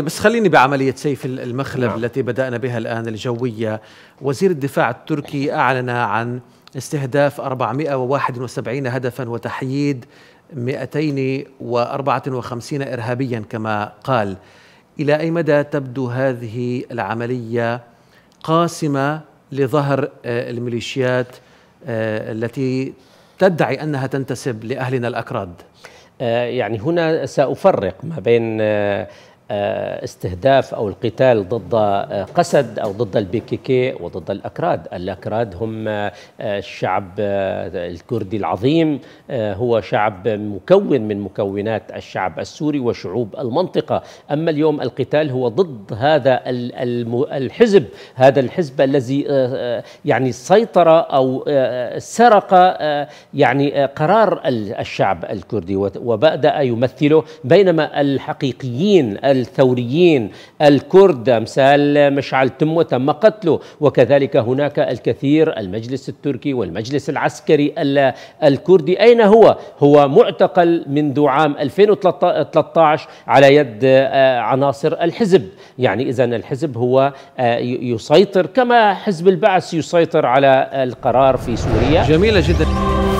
بس خليني بعملية سيف المخلب نعم. التي بدأنا بها الآن الجوية وزير الدفاع التركي أعلن عن استهداف 471 هدفا وتحييد 254 إرهابيا كما قال إلى أي مدى تبدو هذه العملية قاسمة لظهر آه، الميليشيات آه، التي تدعي أنها تنتسب لأهلنا الأكراد آه، يعني هنا سأفرق ما بين آه، استهداف او القتال ضد آه، قسد او ضد البيكيكي وضد الاكراد، الاكراد هم آه، الشعب الكردي العظيم هو شعب مكون من مكونات الشعب السوري وشعوب المنطقه، اما اليوم القتال هو ضد هذا الحزب، هذا الحزب الذي يعني سيطر او سرق يعني قرار الشعب الكردي وبدا يمثله بينما الحقيقيين الثوريين الكرد مثال مشعل تمو تم قتله وكذلك هناك الكثير المجلس التركي والمجلس العسكري الكردي أين هو؟ هو معتقل منذ عام 2013 على يد آه، عناصر الحزب يعني إذا الحزب هو آه، يسيطر كما حزب البعث يسيطر على القرار في سوريا جميلة جدا